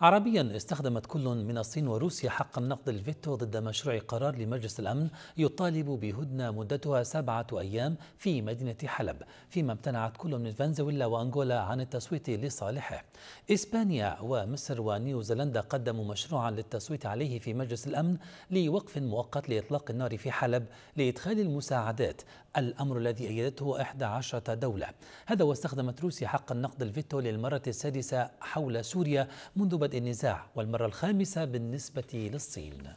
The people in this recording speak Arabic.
عربيا استخدمت كل من الصين وروسيا حق النقد الفيتو ضد مشروع قرار لمجلس الأمن يطالب بهدنة مدتها سبعة أيام في مدينة حلب فيما امتنعت كل من فنزويلا وأنغولا عن التصويت لصالحه إسبانيا ومصر ونيوزيلندا قدموا مشروعا للتصويت عليه في مجلس الأمن لوقف مؤقت لإطلاق النار في حلب لإدخال المساعدات الأمر الذي أيدته 11 دولة هذا واستخدمت روسيا حق النقد الفيتو للمرة السادسة حول سوريا منذ يبعد النزاع والمرة الخامسة بالنسبة للصين